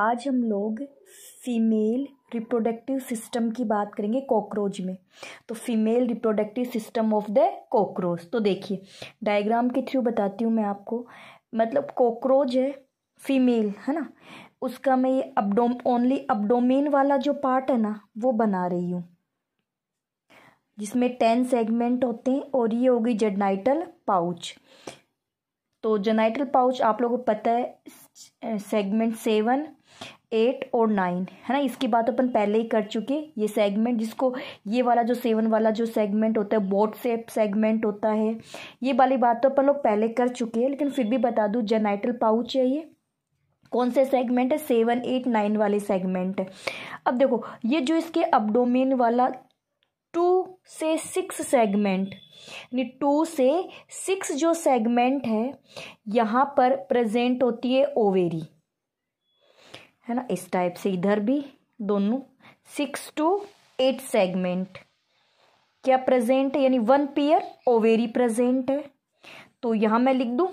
आज हम लोग फीमेल रिप्रोडक्टिव सिस्टम की बात करेंगे कॉकरोच में तो female reproductive system of the cockroach तो देखिए डायग्राम के थ्रू बताती हूँ मैं आपको मतलब कॉकरोच है फीमेल है ना उसका मैं ये अपडोम ओनली अपडोमेन वाला जो पार्ट है ना वो बना रही हूँ जिसमें टेन सेगमेंट होते हैं और ये होगी जेनाइटल पाउच तो जेनाइटल पाउच आप लोगों को पता है सेगमेंट सेवन एट और नाइन है ना इसकी बात अपन पहले ही कर चुके ये सेगमेंट जिसको ये वाला जो सेवन वाला जो सेगमेंट होता है व्हाट्सएप सेगमेंट होता है ये वाली बात तो अपन लोग पहले कर चुके हैं लेकिन फिर भी बता दूँ जेनाइटल पाउच है ये कौन से सेगमेंट है सेवन एट नाइन वाले सेगमेंट है अब देखो ये जो इसके अपडोमेन वाला टू से सिक्स सेगमेंट यानी टू से सिक्स जो सेगमेंट है यहाँ पर प्रेजेंट होती है ओवेरी है ना इस टाइप से इधर भी दोनों सिक्स टू एट सेगमेंट क्या प्रेजेंट है यानी वन पेयर ओवेरी प्रेजेंट है तो यहाँ मैं लिख दूँ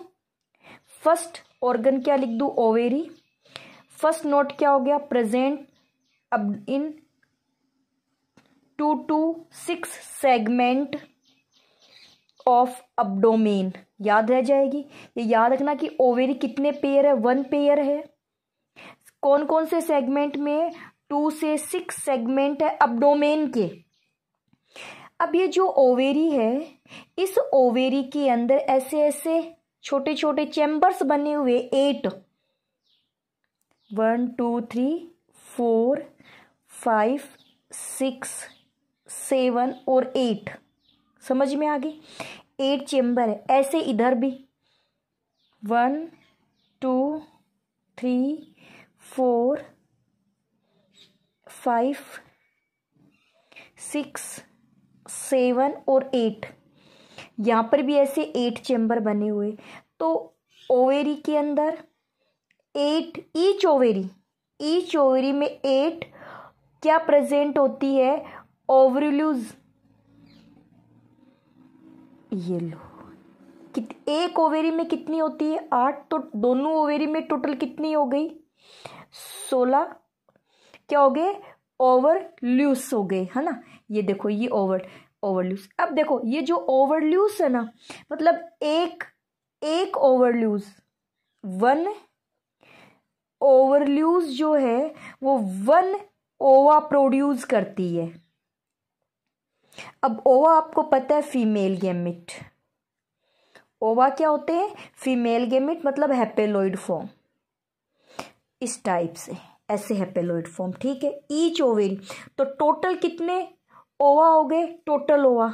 फर्स्ट ऑर्गन क्या लिख दूँ ओवेरी फर्स्ट नोट क्या हो गया प्रेजेंट अब in two to six segment of abdomen याद रह जाएगी ये याद रखना कि ओवेरी कितने पेयर है वन पेयर है कौन कौन से सेगमेंट में टू से सिक्स सेगमेंट है डोमेन के अब ये जो ओवेरी है इस ओवेरी के अंदर ऐसे ऐसे छोटे छोटे चैम्बर्स बने हुए eight one two three four five six seven और एट समझ में आ गई एट चैम्बर है ऐसे इधर भी one two three five six seven और एट यहाँ पर भी ऐसे एट चैम्बर बने हुए तो ओवेरी के अंदर eight each ovary each ovary में एट क्या प्रेजेंट होती है ओवरल्यूज ये लो एक ओवेरी में कितनी होती है आठ तो दोनों ओवेरी में टोटल कितनी हो गई सोलह क्या हो गए ओवर लूस हो गए है ना ये देखो ये ओवर ओवरलूज अब देखो ये जो ओवरलूज है ना मतलब एक एक ओवरलूज वन ओवरलूज जो है वो वन ओवा प्रोड्यूस करती है अब ओवा आपको पता है फीमेल गेमिट ओवा क्या होते हैं फीमेल गेमिट मतलब हैपेलोइड फॉर्म इस टाइप से ऐसे है पेलोइड फॉर्म ठीक है ईच ओवेरी तो टोटल कितने ओवा हो गए टोटल ओवा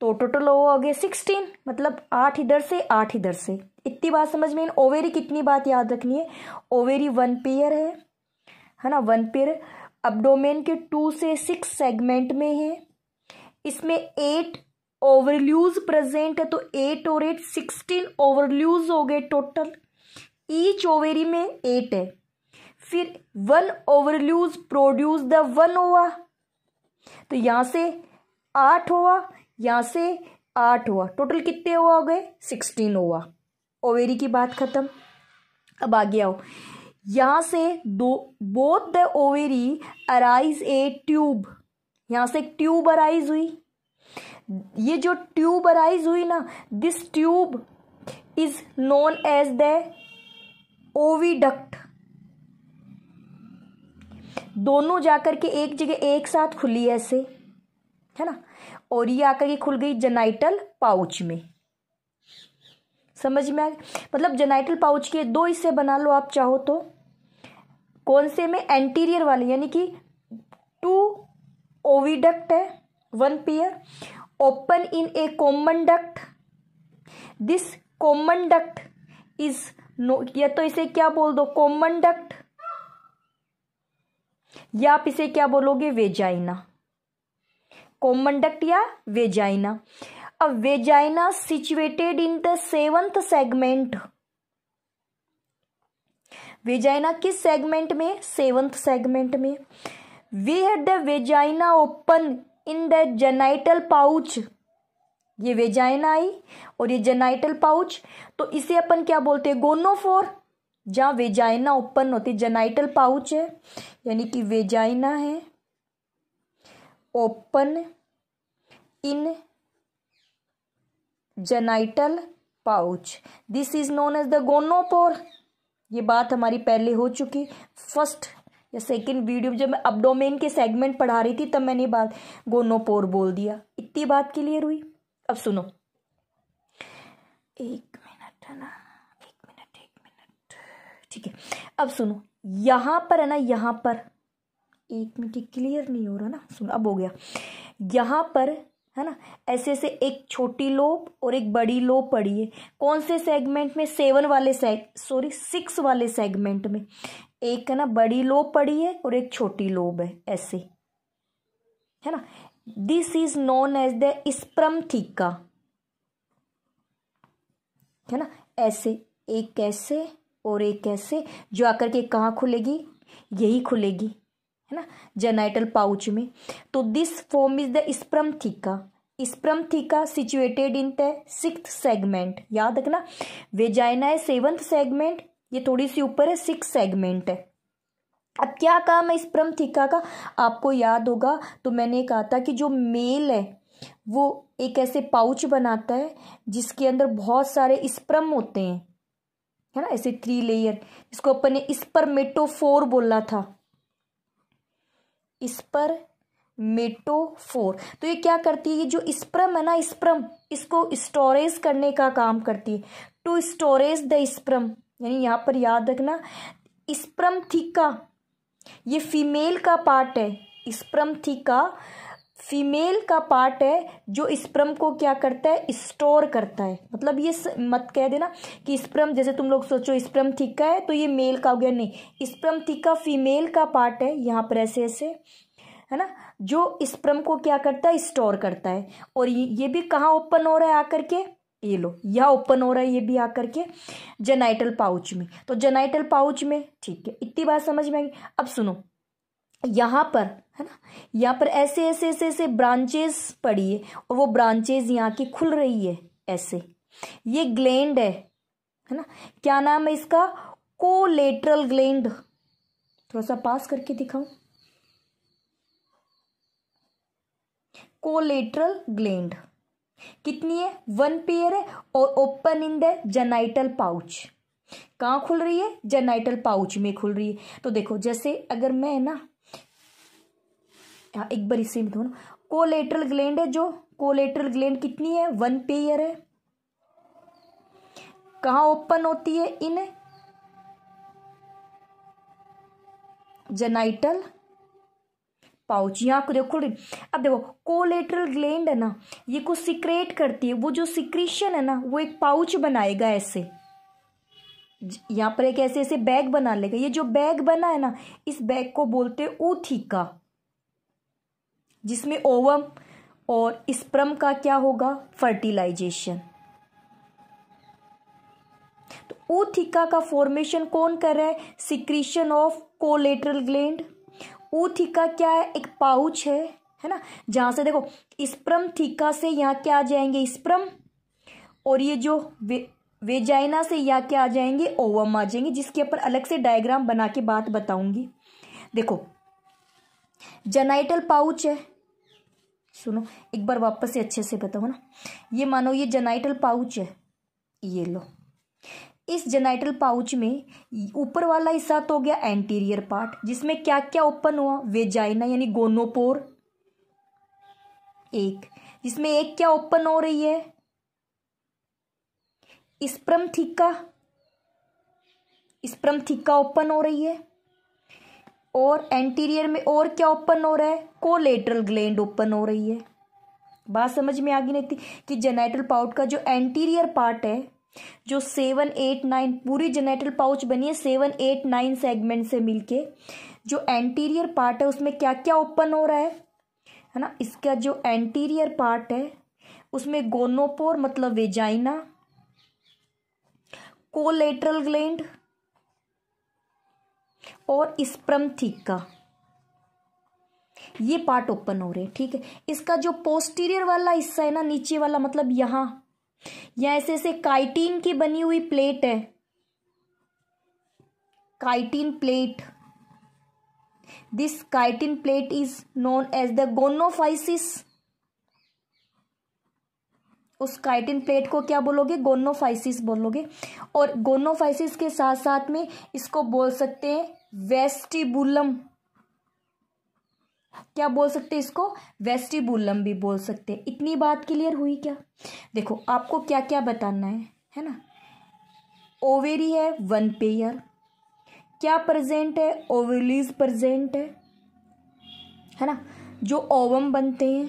तो टोटल ओवा हो गए सिक्सटीन मतलब आठ इधर से आठ इधर से इतनी बात समझ में ओवेरी कितनी बात याद रखनी है ओवेरी वन पेयर है है ना वन पेयर अब्डोमेन के टू से सिक्स सेगमेंट में है इसमें एट ओवरल्यूज प्रेजेंट है तो एट और एट सिक्सटीन ओवरल्यूज हो गए टोटल ईच e ओवेरी में एट है फिर one ovarioles produce the one ova तो यहाँ से आठ हुआ यहाँ से आठ हुआ टोटल कितने हुआ हो गए सिक्सटीन हुआ ओवेरी की बात खत्म अब आगे आओ यहाँ से दो both the ovary arise a tube यहाँ से एक ट्यूब अराइज हुई ये जो ट्यूब अराइज हुई ना this tube is known as the oviduct दोनों जाकर के एक जगह एक साथ खुली ऐसे है ना और ये आकर के खुल गई जेनाइटल पाउच में समझ में आ मतलब जेनाइटल पाउच के दो हिस्से बना लो आप चाहो तो कौन से में एंटीरियर वाले यानी कि टू ओविडक्ट है one pair open in a common duct this common duct is no या तो इसे क्या बोल दो कॉमन डक्ट या आप इसे क्या बोलोगे वेजाइना कॉमन डक्ट या वेजाइना अब vagina situated in the seventh segment vagina किस सेगमेंट में सेवंथ सेगमेंट में we had the vagina open in the genital pouch ये वेजाइना आई और ये जेनाइटल पाउच तो इसे अपन क्या बोलते हैं गोनोफोर जहाँ वेजाइना उत्पन्न होती जेनाइटल पाउच है यानी कि वेजाइना है open in genital pouch this is known as the gonopore ये बात हमारी पहले हो चुकी फर्स्ट या सेकेंड वीडियो जब मैं अपडोमेन के सेगमेंट पढ़ा रही थी तब मैंने बात गोनोपोर बोल दिया इतनी बात क्लियर हुई अब सुनो एक मिनट है ना एक मिनट एक मिनट ठीक है अब सुनो यहां पर है ना यहां पर एक मिनट क्लियर नहीं हो रहा ना सुनो अब हो गया यहां पर है ना ऐसे ऐसे एक छोटी लोब और एक बड़ी लोप पड़ी है कौन से सेगमेंट में सेवन वाले सेग सॉरी सिक्स वाले सेगमेंट में एक है ना बड़ी लोप पड़ी है और एक छोटी लोब है ऐसे है ना this is known as the spermatheca है ना ऐसे एक ऐसे और एक ऐसे जो आकर के कहाँ खुलेगी यही खुलेगी है ना जेनाइटल पाउच में तो this form is the spermatheca spermatheca situated in the six segment याद रखना वेजाइना है सेवंथ सेगमेंट ये थोड़ी सी ऊपर है सिक्स सेगमेंट है अब क्या काम है इस थीका का आपको याद होगा तो मैंने कहा था कि जो मेल है वो एक ऐसे पाउच बनाता है जिसके अंदर बहुत सारे स्प्रम होते हैं है ना ऐसे थ्री लेयर इसको अपन ने स्पर्मेटोफोर बोला था स्पर मेटोफोर तो ये क्या करती है ये जो स्प्रम है ना स्प्रम इसको स्टोरेज करने का काम करती है टू स्टोरेज द स्प्रम यानी यहां पर याद रखना स्प्रम थीका ये फीमेल का पार्ट है स्प्रम थी का फीमेल का पार्ट है जो स्प्रम को क्या करता है स्टोर करता है मतलब ये मत कह देना कि स्प्रम जैसे तुम लोग सोचो स्प्रम थीका है तो ये मेल का हो गया नहीं स्प्रम थीका फीमेल का पार्ट है यहाँ पर ऐसे ऐसे है ना जो स्प्रम को क्या करता है स्टोर करता है और ये, ये भी कहाँ ओपन हो रहा है आकर के ये लो यह ओपन हो रहा है ये भी आकर के जेनाइटल पाउच में तो जेनाइटल पाउच में ठीक है इतनी बात समझ में आई अब सुनो यहां पर है ना यहां पर ऐसे ऐसे ऐसे ऐसे ब्रांचेस पड़ी है और वो ब्रांचेस यहाँ की खुल रही है ऐसे ये ग्लैंड है है ना क्या नाम है इसका कोलेट्रल ग्लैंड थोड़ा सा पास करके दिखाऊं कोलेट्रल ग्लैंड कितनी है वन पेयर है और open in the genital pouch कहाँ खुल रही है जेनाइटल पाउच में खुल रही है तो देखो जैसे अगर मैं ना एक बार इसी में दो ना कोलेट्रल ग्लैंड है जो कोलेट्रल ग्लैंड कितनी है वन पेयर है कहाँ ओपन होती है इन जेनाइटल पाउच यहाँ आपको देखो खुल अब देखो कोलेट्रल ग्लैंड है ना ये को सिक्रेट करती है वो जो सिक्रीशन है ना वो एक पाउच बनाएगा ऐसे यहाँ पर एक ऐसे ऐसे बैग बना लेगा ये जो बैग बना है ना इस बैग को बोलते हैं ऊथीका जिसमें ओवम और स्प्रम का क्या होगा फर्टिलाइजेशन तो ऊथिका का फॉर्मेशन कौन कर रहा है secretion of collateral gland ootheca क्या है एक पाउच है है ना जहां से देखो स्प्रम थीका से यहाँ क्या आ जाएंगे स्प्रम और ये जो वे, वेजाइना से यहाँ क्या आ जाएंगे ओवम आ जाएंगे जिसके ऊपर अलग से डायग्राम बना के बात बताऊंगी देखो जनाइटल पाउच है सुनो एक बार वापस से अच्छे से बताओ ना ये मानो ये जनाइटल पाउच है ये लो इस जेनाइटल पाउच में ऊपर वाला हिस्सा तो हो गया एंटीरियर पार्ट जिसमें क्या क्या ओपन हुआ वेजाइना यानी गोनोपोर एक जिसमें एक क्या ओपन हो रही है spermatheca spermatheca open हो रही है और एंटीरियर में और क्या ओपन हो रहा है कोलेटरल ग्लैंड ओपन हो रही है बात समझ में आ गई नहीं थी कि जेनाइटल पाउट का जो एंटीरियर पार्ट है जो सेवन एट नाइन पूरी जेनेटल पाउच बनी है सेवन एट नाइन सेगमेंट से मिलके जो एंटीरियर पार्ट है उसमें क्या क्या ओपन हो रहा है है ना इसका जो एंटीरियर पार्ट है उसमें गोनोपोर मतलब वेजाइना कोलेट्रल ग्लैंड और स्प्रम थीका ये पार्ट ओपन हो रहे हैं ठीक है इसका जो पोस्टीरियर वाला हिस्सा है ना नीचे वाला मतलब यहाँ या ऐसे ऐसे काइटीन की बनी हुई प्लेट है chitin plate this chitin plate is known as the gonapophysis उस काइटिन प्लेट को क्या बोलोगे गोनोफाइसिस बोलोगे और गोनोफाइसिस के साथ साथ में इसको बोल सकते हैं वेस्टिबुलम क्या बोल सकते इसको वेस्टिबुलम भी बोल सकते हैं इतनी बात क्लियर हुई क्या देखो आपको क्या क्या बताना है है ना ओवेरी है वन पेयर क्या प्रेजेंट है ओवेलीज प्रेजेंट है है ना जो ओवम बनते हैं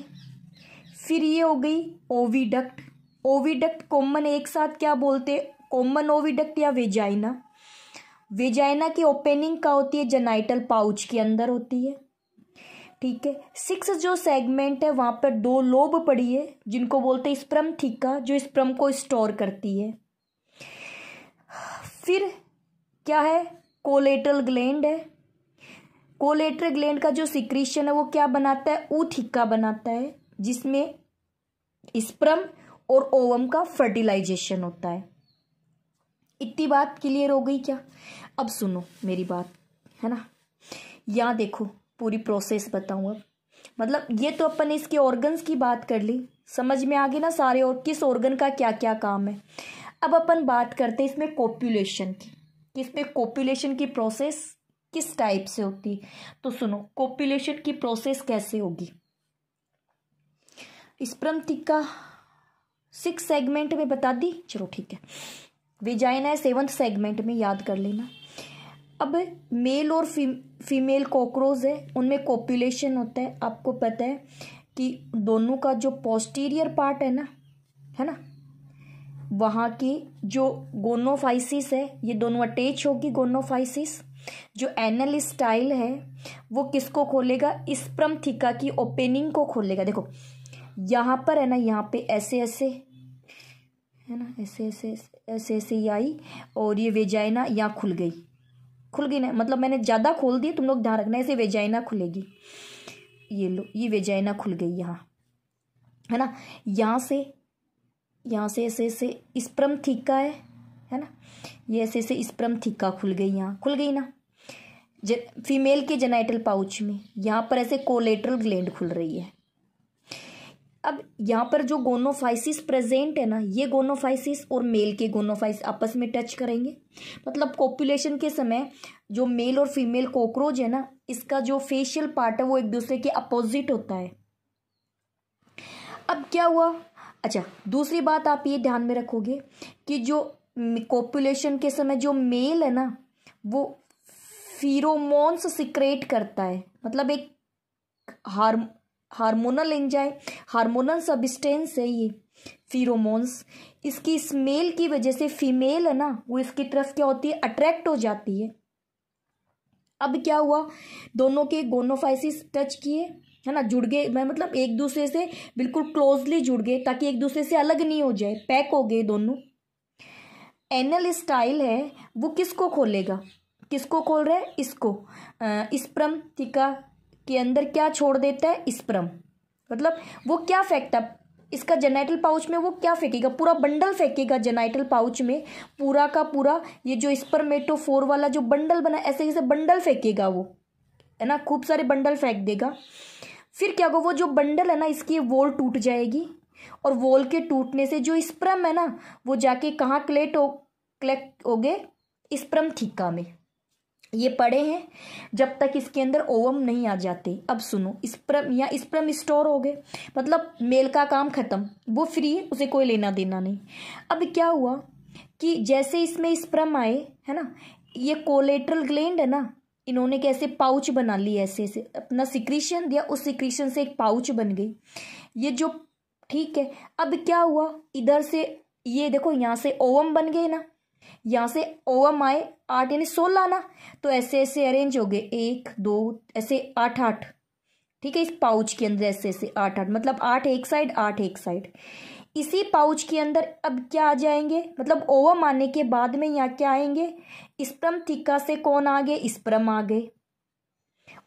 फिर ये हो गई ओविडक्ट ओविडक्ट कॉमन एक साथ क्या बोलते हैं कॉमन ओविडक्ट या वेजाइना वेजाइना की ओपनिंग क्या होती है जेनाइटल पाउच के अंदर होती है ठीक है सिक्स जो सेगमेंट है वहाँ पर दो लोब पड़ी है जिनको बोलते हैं स्प्रम थीका जो स्प्रम को स्टोर करती है फिर क्या है कोलेटल ग्लैंड है कोलेटल ग्लैंड का जो सिक्रीशन है वो क्या बनाता है ऊथिक्का बनाता है जिसमें स्प्रम और ओवम का फर्टिलाइजेशन होता है इतनी बात क्लियर हो गई क्या अब सुनो मेरी बात है ना यहाँ देखो पूरी प्रोसेस बताऊँ अब मतलब ये तो अपन इसके ऑर्गन्स की बात कर ली समझ में आ गई ना सारे और किस ऑर्गन का क्या क्या काम है अब अपन बात करते हैं इसमें कॉपुलेशन की इसमें कॉपुलेशन की प्रोसेस किस टाइप से होती तो सुनो कॉपुलेशन की प्रोसेस कैसे होगी स्प्रम टिक्का सिक्स सेगमेंट में बता दी चलो ठीक है विजाइना है सेवन्थ सेगमेंट में याद कर लेना अब मेल और फी, फीमेल कॉकरोच है उनमें कॉपुलेशन होता है आपको पता है कि दोनों का जो पोस्टीरियर पार्ट है ना है ना वहाँ की जो गोनोफाइसिस है ये दोनों अटैच होगी गोनोफाइसिस जो एनल स्टाइल है वो किसको खोलेगा स्प्रम थिका की ओपनिंग को खोलेगा देखो यहाँ पर है ना यहाँ पे ऐसे ऐसे है ना ऐसे ऐसे ऐसे ऐसे ही आई और ये वेजाइना यहाँ खुल गई खुल गई ना मतलब मैंने ज़्यादा खोल दी तुम लोग ध्यान रखना ऐसे वेजाइना खुलेगी ये लो ये वेजाइना खुल गई यहाँ है ना यहाँ से यहाँ से ऐसे ऐसे स्प्रम थीका है है ना ये ऐसे ऐसे स्प्रम थीका खुल गई यहाँ खुल गई ना फीमेल के जेनाइटल पाउच में यहाँ पर ऐसे कोलेटरल ग्लैंड खुल रही है अब यहाँ पर जो गोनोफाइसिस प्रेजेंट है ना ये गोनोफाइसिस और मेल के गोनोफाइस आपस में टच करेंगे मतलब कॉपुलेशन के समय जो मेल और फीमेल कॉकरोच है ना इसका जो फेशियल पार्ट है वो एक दूसरे के अपोजिट होता है अब क्या हुआ अच्छा दूसरी बात आप ये ध्यान में रखोगे कि जो कॉपुलेशन के समय जो मेल है ना वो फीरोमोन्स सिक्रेट करता है मतलब एक harm hormonal enzyme hormonal substance है ये फिरोमोन्स इसकी स्मेल की वजह से फीमेल है ना वो इसकी तरफ क्या होती है अट्रैक्ट हो जाती है अब क्या हुआ दोनों के गोनोफाइसिस टच किए है ना जुड़ गए मैं मतलब एक दूसरे से बिल्कुल क्लोजली जुड़ गए ताकि एक दूसरे से अलग नहीं हो जाए पैक हो गए दोनों एनल स्टाइल है वो किसको खोलेगा किसको खोल रहा है इसको स्प्रम ठीक के अंदर क्या छोड़ देता है स्प्रम मतलब वो क्या फेंकता इसका जेनाइटल पाउच में वो क्या फेंकेगा पूरा बंडल फेंकेगा जेनाइटल पाउच में पूरा का पूरा ये जो फोर वाला जो बंडल बना ऐसे जैसे बंडल फेंकेगा वो है ना खूब सारे बंडल फेंक देगा फिर क्या होगा वो जो बंडल है ना इसकी वॉल टूट जाएगी और वॉल के टूटने से जो स्प्रम है ना वो जाके कहाँ क्लेट हो क्लेक्ट हो गए स्प्रम थीका में ये पड़े हैं जब तक इसके अंदर ओवम नहीं आ जाते अब सुनो स्प्रम या स्प्रम स्टोर हो गए मतलब मेल का काम खत्म वो फ्री है उसे कोई लेना देना नहीं अब क्या हुआ कि जैसे इसमें स्प्रम आए है ना ये कोलेट्रल ग्लैंड है ना इन्होंने कैसे पाउच बना ली ऐसे ऐसे अपना सिक्रीशन दिया उस सिक्रीशन से एक पाउच बन गई ये जो ठीक है अब क्या हुआ इधर से ये देखो यहाँ से ओवम बन गए ना यहाँ से ओ एम आए आठ यानी सोलह आना तो ऐसे ऐसे अरेंज हो गए एक दो ऐसे आठ आठ ठीक है इस पाउच के अंदर ऐसे ऐसे आठ आठ मतलब आठ एक साइड आठ एक साइड इसी पाउच के अंदर अब क्या आ जाएंगे मतलब ओवम आने के बाद में यहाँ क्या आएंगे स्प्रम थिक्का से कौन आ गए स्प्रम आ गए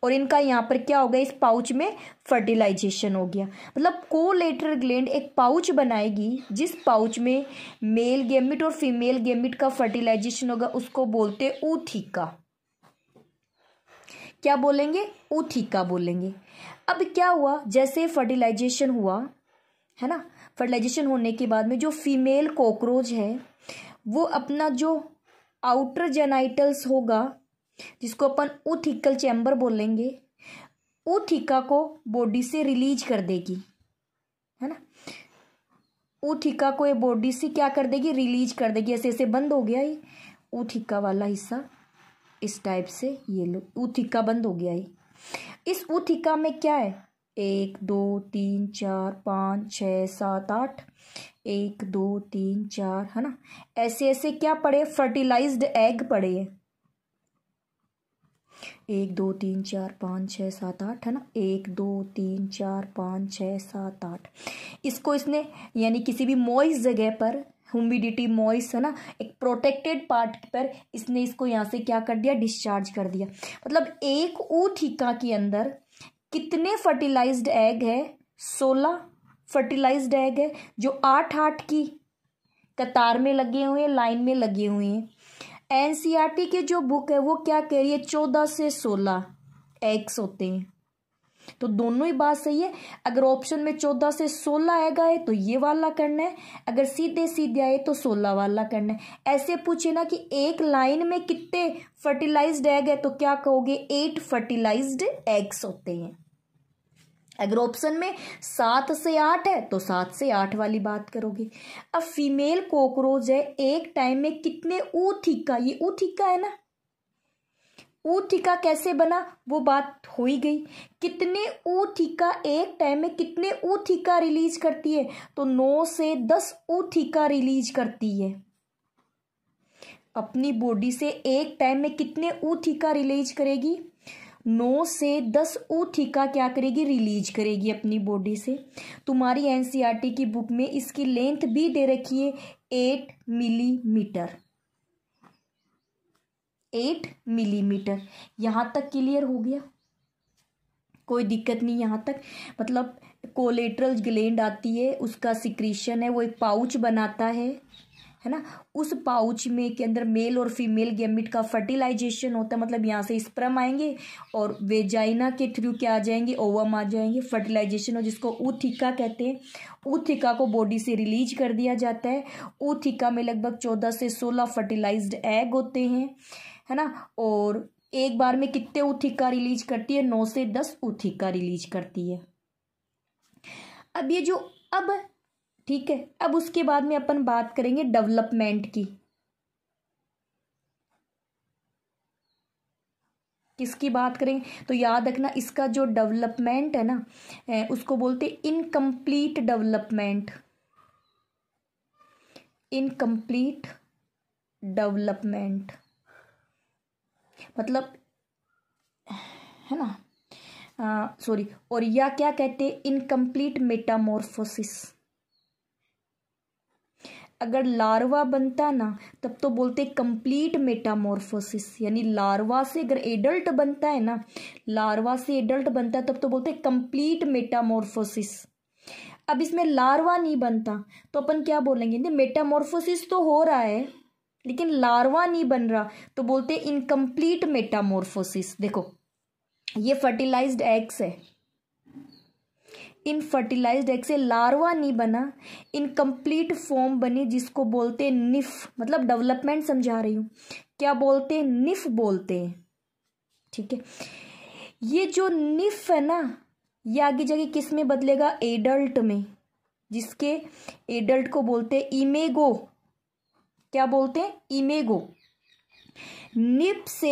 और इनका यहाँ पर क्या हो गया इस पाउच में फर्टिलाइजेशन हो गया मतलब कोलेटर ग्लैंड एक पाउच बनाएगी जिस पाउच में मेल गेमिट और फीमेल गेमिट का फर्टिलाइजेशन होगा उसको बोलते थीका क्या बोलेंगे थीका बोलेंगे अब क्या हुआ जैसे फर्टिलाइजेशन हुआ है ना फर्टिलाइजेशन होने के बाद में जो फीमेल कॉकरोच है वो अपना जो आउटर जेनाइटल्स होगा जिसको अपन उथिकल चैम्बर बोलेंगे उथिका को बॉडी से रिलीज कर देगी है ना उथिका को ये बॉडी से क्या कर देगी रिलीज कर देगी ऐसे ऐसे बंद हो गया ये उथिका वाला हिस्सा इस टाइप से ये लो उथिका बंद हो गया ये इस उथिका में क्या है एक दो तीन चार पाँच छ सात आठ एक दो तीन चार है ना ऐसे ऐसे क्या पड़े फर्टिलाइज्ड एग पड़े हैं एक दो तीन चार पाँच छः सात आठ है ना एक दो तीन चार पाँच छः सात आठ इसको इसने यानी किसी भी मॉइस जगह पर ह्यूमिडिटी मॉइस है ना एक प्रोटेक्टेड पार्ट पर इसने इसको यहाँ से क्या कर दिया डिस्चार्ज कर दिया मतलब एक ऊ ठीका के अंदर कितने फर्टिलाइज्ड एग है सोलह फर्टिलाइज्ड एग है जो आठ आठ की कतार में लगे हुए हैं लाइन में लगे हुए हैं एनसीईआरटी के जो बुक है वो क्या कह रही है चौदह से सोलह एक्स होते हैं तो दोनों ही बात सही है अगर ऑप्शन में चौदह से सोलह आएगा है तो ये वाला करना है अगर सीधे सीधे आए तो सोलह वाला करना है ऐसे पूछे ना कि एक लाइन में कितने फर्टिलाइज्ड एग है तो क्या कहोगे एट फर्टिलाइज्ड एग्स होते हैं अगर ऑप्शन में सात से आठ है तो सात से आठ वाली बात करोगे अब फीमेल कॉकरोच है एक टाइम में कितने थीका ये थीका है ना थीका कैसे बना वो बात हो ही गई कितने ऊ थीका एक टाइम में कितने ऊ थीका रिलीज करती है तो नौ से दस ऊ थीका रिलीज करती है अपनी बॉडी से एक टाइम में कितने ऊ थीका रिलीज करेगी नौ से दस ऊथी का क्या करेगी रिलीज करेगी अपनी बॉडी से तुम्हारी एनसीईआरटी e की बुक में इसकी लेंथ भी दे रखी है एट मिलीमीटर एट मिलीमीटर यहाँ तक क्लियर हो गया कोई दिक्कत नहीं यहाँ तक मतलब कोलेट्रल ग्लैंड आती है उसका सिक्रीशन है वो एक पाउच बनाता है है ना उस पाउच में के अंदर मेल और फीमेल गेमिट का फर्टिलाइजेशन होता है मतलब यहाँ से स्प्रम आएंगे और वेजाइना के थ्रू क्या आ जाएंगे ओवम आ जाएंगे फर्टिलाइजेशन और जिसको ऊथिका कहते हैं ऊथिका को बॉडी से रिलीज कर दिया जाता है ऊथिका में लगभग चौदह से सोलह फर्टिलाइज एग होते हैं है ना और एक बार में कितने उथिका रिलीज करती है नौ से दस उथिका रिलीज करती है अब ये जो अब ठीक है अब उसके बाद में अपन बात करेंगे डेवलपमेंट की किसकी बात करें तो याद रखना इसका जो डेवलपमेंट है ना उसको बोलते इनकम्प्लीट डेवलपमेंट इनकम्प्लीट डेवलपमेंट मतलब है ना सॉरी और या क्या कहते हैं इनकम्प्लीट मेटामोरफोसिस अगर लार्वा बनता ना तब तो बोलते कंप्लीट मेटामोरफोसिस यानी लार्वा से अगर एडल्ट बनता है ना लार्वा से एडल्ट बनता है तब तो बोलते कंप्लीट मेटामोरफोसिस अब इसमें लार्वा नहीं बनता तो अपन क्या बोलेंगे मेटामोरफोसिस तो हो रहा है लेकिन लार्वा नहीं बन रहा तो बोलते इनकम्प्लीट मेटामोरफोसिस देखो ये फर्टिलाइज्ड एग्स है इनफर्टिलाइज फर्टिलाइज्ड एग से लार्वा नहीं बना इनकम्प्लीट फॉर्म बनी जिसको बोलते हैं निफ मतलब डेवलपमेंट समझा रही हूँ क्या बोलते हैं निफ बोलते हैं ठीक है ये जो निफ है ना ये आगे जाके किस में बदलेगा एडल्ट में जिसके एडल्ट को बोलते हैं इमेगो क्या बोलते हैं इमेगो निप से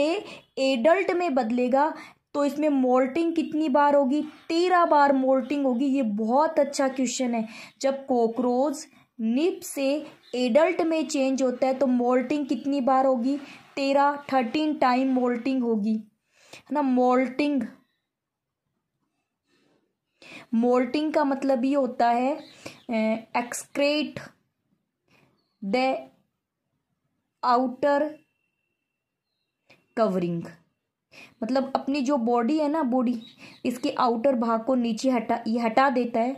एडल्ट में बदलेगा तो इसमें मोल्टिंग कितनी बार होगी तेरह बार मोल्टिंग होगी ये बहुत अच्छा क्वेश्चन है जब कॉकरोच निप से एडल्ट में चेंज होता है तो मोल्टिंग कितनी बार होगी तेरह थर्टीन टाइम मोल्टिंग होगी है ना मोल्टिंग मोल्टिंग का मतलब ये होता है एक्सक्रेट द आउटर कवरिंग मतलब अपनी जो बॉडी है ना बॉडी इसके आउटर भाग को नीचे हटा ये हटा देता है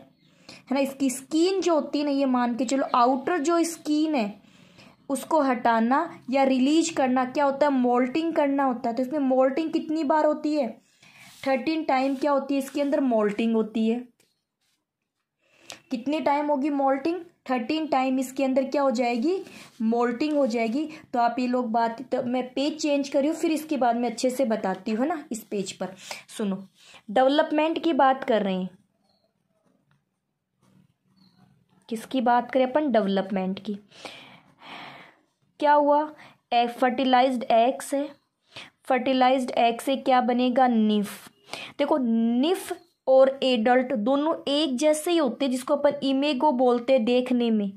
है ना इसकी स्किन जो होती है ना ये मान के चलो आउटर जो स्किन है उसको हटाना या रिलीज करना क्या होता है मोल्टिंग करना होता है तो इसमें मोल्टिंग कितनी बार होती है थर्टीन टाइम क्या होती है इसके अंदर मोल्टिंग होती है कितने टाइम होगी मोल्टिंग थर्टीन टाइम इसके अंदर क्या हो जाएगी मोल्टिंग हो जाएगी तो आप ये लोग बात तो मैं पेज चेंज करी हूँ फिर इसके बाद मैं अच्छे से बताती हूँ ना इस पेज पर सुनो डेवलपमेंट की बात कर रहे हैं किसकी बात करें अपन डेवलपमेंट की क्या हुआ ए फर्टिलाइज्ड एग्स है फर्टिलाइज्ड एग से क्या बनेगा निफ देखो निफ और एडल्ट दोनों एक जैसे ही होते हैं जिसको अपन इमेगो बोलते हैं देखने में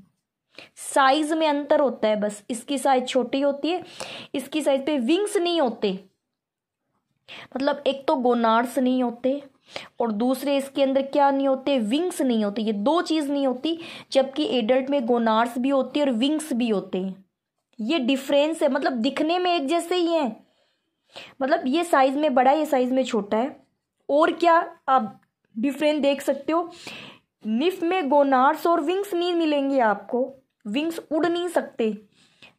साइज में अंतर होता है बस इसकी साइज छोटी होती है इसकी साइज पे विंग्स नहीं होते मतलब एक तो गोनार्स नहीं होते और दूसरे इसके अंदर क्या नहीं होते विंग्स नहीं होते ये दो चीज़ नहीं होती जबकि एडल्ट में गोनार्स भी होते और विंग्स भी होते हैं ये डिफरेंस है मतलब दिखने में एक जैसे ही हैं मतलब ये साइज में बड़ा है ये साइज में छोटा है और क्या अब डिफरेंट देख सकते हो निफ में गोनार्स और विंग्स नहीं मिलेंगे आपको विंग्स उड़ नहीं सकते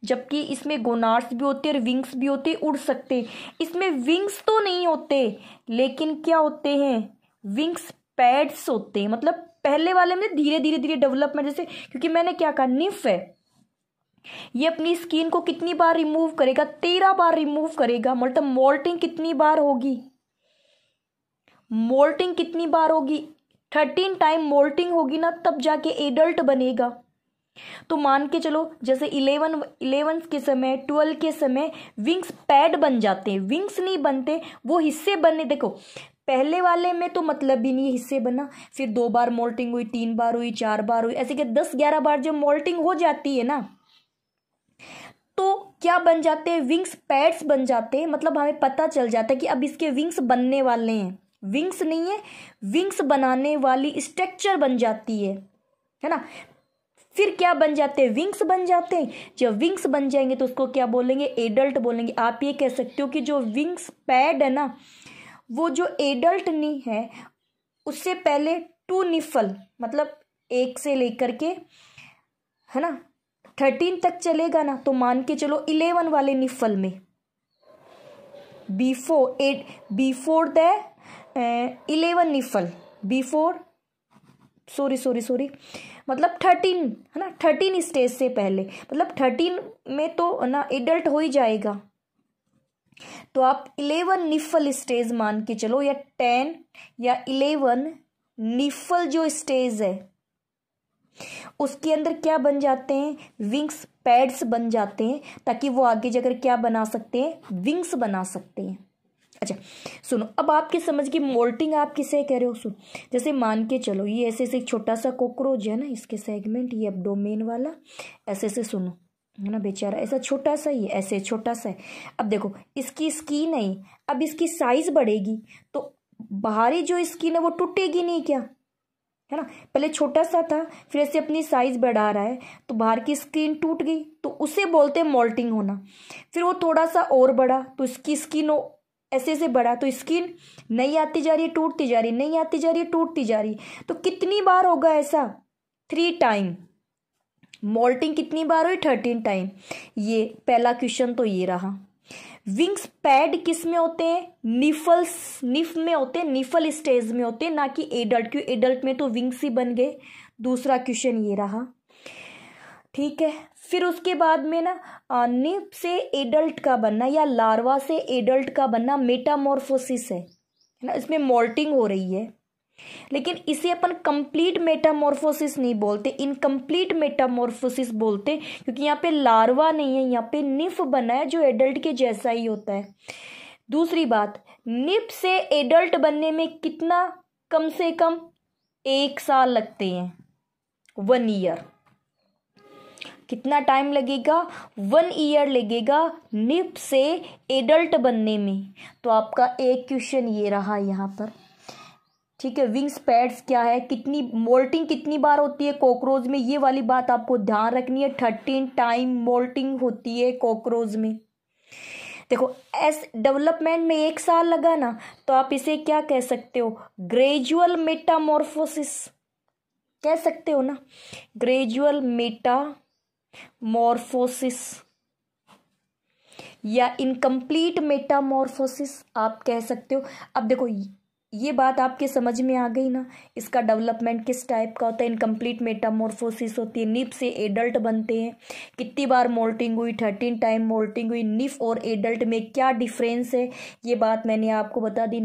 जबकि इसमें गोनार्स भी होते और विंग्स भी होते उड़ सकते इसमें विंग्स तो नहीं होते लेकिन क्या होते हैं विंग्स पैड्स होते हैं मतलब पहले वाले में धीरे धीरे धीरे डेवलपमेंट जैसे क्योंकि मैंने क्या कहा निफ है ये अपनी स्किन को कितनी बार रिमूव करेगा तेरह बार रिमूव करेगा मतलब मोल्टिंग कितनी बार होगी मोल्टिंग कितनी बार होगी थर्टीन टाइम मोल्टिंग होगी ना तब जाके एडल्ट बनेगा तो मान के चलो जैसे इलेवन इलेवन के समय ट्वेल्व के समय विंग्स पैड बन जाते हैं विंग्स नहीं बनते वो हिस्से बनने देखो पहले वाले में तो मतलब ही नहीं हिस्से बना फिर दो बार मोल्टिंग हुई तीन बार हुई चार बार हुई ऐसे के दस ग्यारह बार जब मोल्टिंग हो जाती है ना तो क्या बन जाते हैं विंग्स पैड्स बन जाते हैं मतलब हमें पता चल जाता है कि अब इसके विंग्स बनने वाले हैं विंग्स नहीं है विंग्स बनाने वाली स्ट्रक्चर बन जाती है है ना फिर क्या बन जाते हैं विंग्स बन जाते हैं जब विंग्स बन जाएंगे तो उसको क्या बोलेंगे एडल्ट बोलेंगे आप ये कह सकते हो कि जो विंग्स पैड है ना वो जो एडल्ट नहीं है उससे पहले टू निफल मतलब एक से लेकर के है ना थर्टीन तक चलेगा ना तो मान के चलो इलेवन वाले निफल में before eight before the eleven nymphal before sorry sorry sorry मतलब थर्टीन है ना थर्टीन स्टेज से पहले मतलब थर्टीन में तो ना एडल्ट हो ही जाएगा तो आप इलेवन निफल स्टेज मान के चलो या टेन या इलेवन निफल जो स्टेज है उसके अंदर क्या बन जाते हैं विंग्स पैड्स बन जाते हैं ताकि वो आगे जाकर क्या बना सकते हैं विंग्स बना सकते हैं अच्छा सुनो अब आपके समझ की मोल्टिंग आप किसे कह रहे हो सुनो जैसे मान के चलो ये ऐसे ऐसे छोटा सा कॉकरोच है ना इसके सेगमेंट ये एबडोमेन वाला ऐसे ऐसे सुनो है ना बेचारा ऐसा छोटा सा ही है ऐसे छोटा सा है अब देखो इसकी स्किन है अब इसकी साइज बढ़ेगी तो बाहरी जो स्किन है वो टूटेगी नहीं क्या है ना पहले छोटा सा था फिर ऐसे अपनी साइज बढ़ा रहा है तो बाहर की स्किन टूट गई तो उसे बोलते हैं मोल्टिंग होना फिर वो थोड़ा सा और बढ़ा तो इसकी स्किन ऐसे ऐसे बढ़ा तो स्किन नहीं आती जा रही है टूटती जा रही नहीं आती जा रही है टूटती जा रही तो कितनी बार होगा ऐसा थ्री टाइम मोल्टिंग कितनी बार हुई थर्टीन टाइम ये पहला क्वेश्चन तो ये रहा विंग्स पैड किस में होते हैं निफल्स निफ में होते हैं निफल स्टेज में होते हैं ना कि एडल्ट क्यों एडल्ट में तो विंग्स ही बन गए दूसरा क्वेश्चन ये रहा ठीक है फिर उसके बाद में ना निप से एडल्ट का बनना या लार्वा से एडल्ट का बनना मेटामोरफोसिस है है ना इसमें मोल्टिंग हो रही है लेकिन इसे अपन कंप्लीट मेटामोरफोसिस नहीं बोलते इनकम्प्लीट मेटामोरफोसिस बोलते क्योंकि यहाँ पे लार्वा नहीं है यहाँ पे निफ बना है जो एडल्ट के जैसा ही होता है दूसरी बात निप से एडल्ट बनने में कितना कम से कम एक साल लगते हैं वन ईयर कितना टाइम लगेगा वन ईयर लगेगा निप से एडल्ट बनने में तो आपका एक क्वेश्चन ये रहा यहाँ पर ठीक है विंग्स पैड्स क्या है कितनी मोल्टिंग कितनी बार होती है कॉकरोच में ये वाली बात आपको ध्यान रखनी है थर्टीन टाइम मोल्टिंग होती है कॉकरोच में देखो एस डेवलपमेंट में एक साल लगा ना तो आप इसे क्या कह सकते हो ग्रेजुअल मेटामॉर्फोसिस कह सकते हो ना ग्रेजुअल मेटा मोरफोसिस या इनकम्प्लीट मेटामॉर्फोसिस आप कह सकते हो अब देखो ये बात आपके समझ में आ गई ना इसका डेवलपमेंट किस टाइप का होता है इनकम्प्लीट मेटामॉर्फोसिस होती है निप से एडल्ट बनते हैं कितनी बार मोल्टिंग हुई थर्टीन टाइम मोल्टिंग हुई निफ और एडल्ट में क्या डिफरेंस है ये बात मैंने आपको बता दी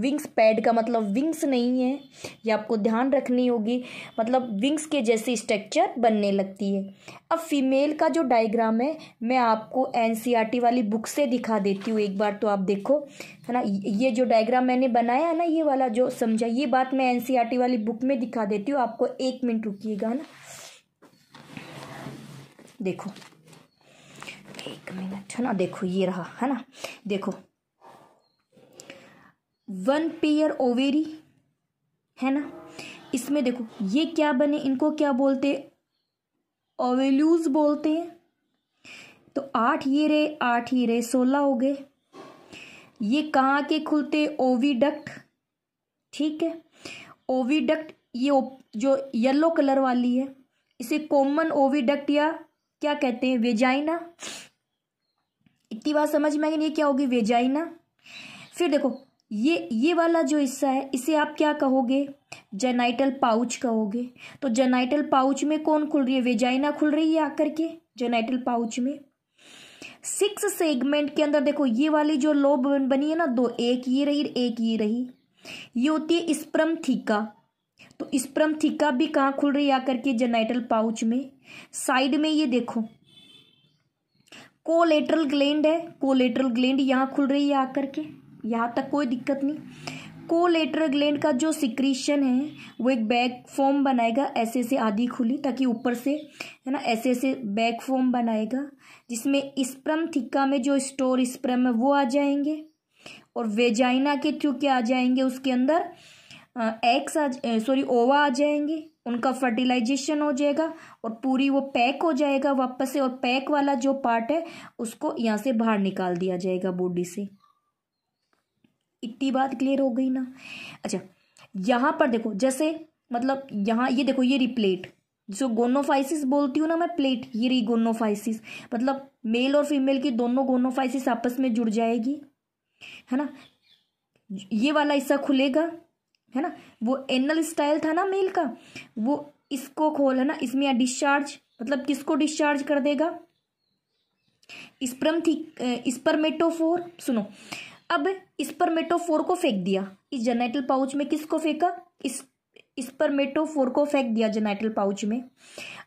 विंग्स पैड का मतलब विंग्स नहीं है ये आपको ध्यान रखनी होगी मतलब विंग्स के जैसे स्ट्रक्चर बनने लगती है अब फीमेल का जो डायग्राम है मैं आपको एनसीईआरटी e वाली बुक से दिखा देती हूँ एक बार तो आप देखो है ना ये जो डायग्राम मैंने बनाया है ना ये वाला जो समझा ये बात मैं एन e वाली बुक में दिखा देती हूँ आपको एक मिनट रुकीगा ना देखो एक मिनट है ना देखो ये रहा है ना देखो वन पेयर ओवेरी है ना इसमें देखो ये क्या बने इनको क्या बोलते ओवेल्यूज बोलते हैं तो आठ ये रहे आठ ही रहे सोलह हो गए ये कहाँ के खुलते ओवीडक्ट ठीक है ओविडक्ट ये जो येलो कलर वाली है इसे कॉमन ओविडक्ट या क्या कहते हैं वेजाइना इतनी बात समझ में आई ये क्या होगी वेजाइना फिर देखो ये ये वाला जो हिस्सा है इसे आप क्या कहोगे जेनाइटल पाउच कहोगे तो जेनाइटल पाउच में कौन खुल रही है वेजाइना खुल रही है आकर के जेनाइटल पाउच में सिक्स सेगमेंट के अंदर देखो ये वाली जो लोब बनी है ना दो एक ये रही एक ये रही ये होती है स्प्रम थीका तो स्प्रम थीका भी कहाँ खुल रही है आकर के जेनाइटल पाउच में साइड में ये देखो कोलेट्रल ग्लैंड है कोलेट्रल ग्लैंड यहाँ खुल रही है आकर के यहाँ तक कोई दिक्कत नहीं कोलेटर ग्लैंड का जो सिक्रीशन है वो एक बैक फॉर्म बनाएगा ऐसे ऐसे आधी खुली ताकि ऊपर से है ना ऐसे ऐसे बैक फॉर्म बनाएगा जिसमें स्प्रम थिक्का में जो स्टोर स्प्रम है वो आ जाएंगे और वेजाइना के थ्रू क्या आ जाएंगे उसके अंदर एग्स आ सॉरी ओवा आ जाएंगे उनका फर्टिलाइजेशन हो जाएगा और पूरी वो पैक हो जाएगा वापस से और पैक वाला जो पार्ट है उसको यहाँ से बाहर निकाल दिया जाएगा बॉडी से इतनी बात क्लियर हो गई ना अच्छा यहाँ पर देखो जैसे मतलब यहाँ ये देखो ये रिप्लेट जो गोनोफाइसिस बोलती हूँ ना मैं प्लेट ये रही गोनोफाइसिस मतलब मेल और फीमेल की दोनों गोनोफाइसिस आपस में जुड़ जाएगी है ना ये वाला हिस्सा खुलेगा है ना वो एनल स्टाइल था ना मेल का वो इसको खोल है ना इसमें या डिस्चार्ज मतलब किसको डिस्चार्ज कर देगा स्प्रम थी स्पर्मेटोफोर सुनो अब इस पर मेटोफोर को फेंक दिया इस जेनाइटल पाउच में किसको फेंका इस इस पर मेटोफोर को फेंक दिया जेनाइटल पाउच में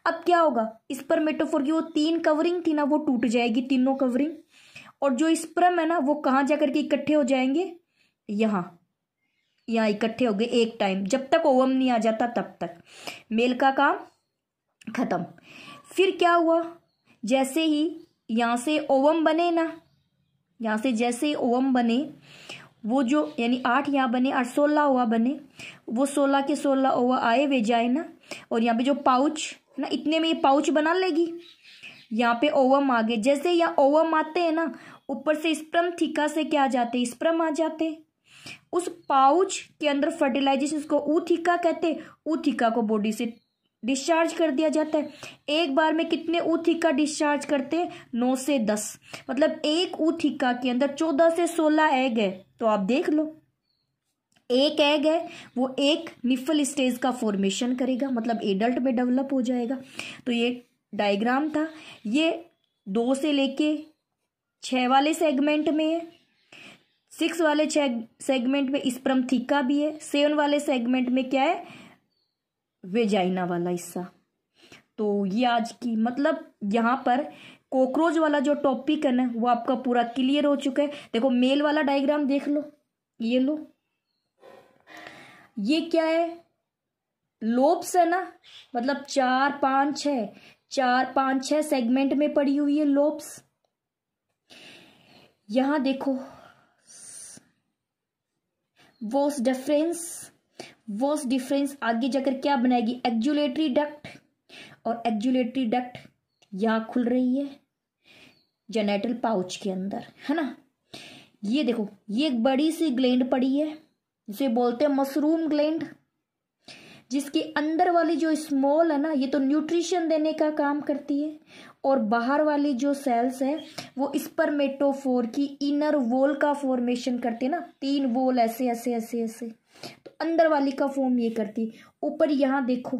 अब क्या होगा इस पर मेटोफोर की वो तीन कवरिंग थी ना वो टूट जाएगी तीनों कवरिंग और जो स्प्रम है ना वो कहाँ जाकर के इकट्ठे हो जाएंगे यहाँ यहाँ इकट्ठे हो गए एक टाइम जब तक ओवम नहीं आ जाता तब तक मेल का काम खत्म फिर क्या हुआ जैसे ही यहाँ से ओवम बने ना यहाँ से जैसे ओम बने वो जो यानी आठ यहाँ बने और सोलह ओवा बने वो सोलह के सोलह ओवा आए वे जाए ना और यहाँ पे जो पाउच ना इतने में ये पाउच बना लेगी यहाँ पे ओवम आ गए जैसे यहाँ ओवम आते हैं ना ऊपर से स्प्रम थीका से क्या आ जाते स्प्रम आ जाते उस पाउच के अंदर फर्टिलाइजेशन को थीका कहते ऊ थीका को बॉडी से डिस्चार्ज कर दिया जाता है एक बार में कितने ऊथिका डिस्चार्ज करते हैं नौ से दस मतलब एक ऊथिका के अंदर चौदह से सोलह एग है तो आप देख लो एक एग है वो एक निफल स्टेज का फॉर्मेशन करेगा मतलब एडल्ट में डेवलप हो जाएगा तो ये डायग्राम था ये दो से लेके छः वाले सेगमेंट में है सिक्स वाले सेगमेंट में स्प्रम थीका भी है सेवन वाले सेगमेंट में क्या है वेजाइना वाला हिस्सा तो ये आज की मतलब यहाँ पर कॉकरोच वाला जो टॉपिक है ना वो आपका पूरा क्लियर हो चुका है देखो मेल वाला डायग्राम देख लो ये लो ये क्या है लोब्स है ना मतलब चार पांच छ चार पांच छ सेगमेंट में पड़ी हुई है लोब्स यहां देखो वोस डिफरेंस वॉस डिफरेंस आगे जाकर क्या बनाएगी एक्जुलेटरी डक्ट और एक्जुलेटरी डक्ट यहां खुल रही है जेनेटल पाउच के अंदर है ना ये देखो ये एक बड़ी सी ग्लैंड पड़ी है जिसे बोलते हैं मशरूम ग्लैंड जिसके अंदर वाली जो स्मॉल है ना ये तो न्यूट्रिशन देने का काम करती है और बाहर वाली जो सेल्स है वो इस पर मेटोफोर की इनर वोल का फॉर्मेशन करती है ना तीन वोल ऐसे ऐसे ऐसे ऐसे अंदर वाली का फॉर्म ये करती है ऊपर यहाँ देखो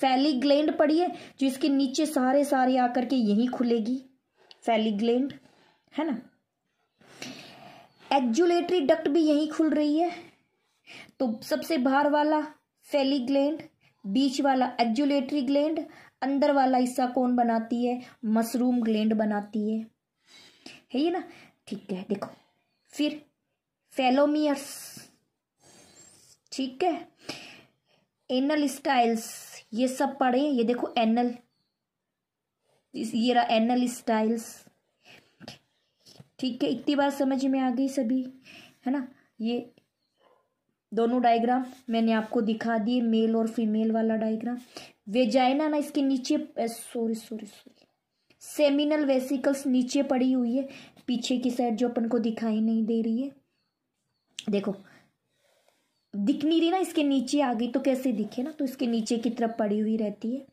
फैली ग्लैंड पड़ी है जो इसके नीचे सारे सारे आकर के यही खुलेगी फैली ग्लैंड है ना एक्जुलेटरी डक्ट भी यही खुल रही है तो सबसे बाहर वाला फैली ग्लैंड बीच वाला एक्जुलेटरी ग्लैंड अंदर वाला हिस्सा कौन बनाती है मशरूम ग्लैंड बनाती है है ये ना ठीक है देखो फिर फेलोमियर्स ठीक है एनल स्टाइल्स ये सब पढ़े ये देखो एनल ये रहा एनल स्टाइल्स ठीक है इतनी बात समझ में आ गई सभी है ना ये दोनों डायग्राम मैंने आपको दिखा दिए मेल और फीमेल वाला डायग्राम वेजाइना ना इसके नीचे sorry sorry sorry seminal vesicles नीचे पड़ी हुई है पीछे की साइड जो अपन को दिखाई नहीं दे रही है देखो दिख नहीं रही ना इसके नीचे आ गई तो कैसे दिखे ना तो इसके नीचे की तरफ पड़ी हुई रहती है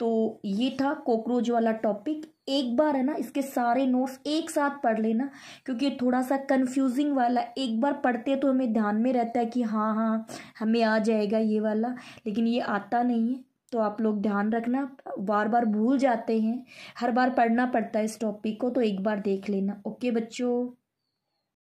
तो ये था कॉकरोच वाला टॉपिक एक बार है ना इसके सारे नोट्स एक साथ पढ़ लेना क्योंकि थोड़ा सा कंफ्यूजिंग वाला एक बार पढ़ते तो हमें ध्यान में रहता है कि हाँ हाँ हमें आ जाएगा ये वाला लेकिन ये आता नहीं है तो आप लोग ध्यान रखना बार बार भूल जाते हैं हर बार पढ़ना पड़ता है इस टॉपिक को तो एक बार देख लेना ओके बच्चों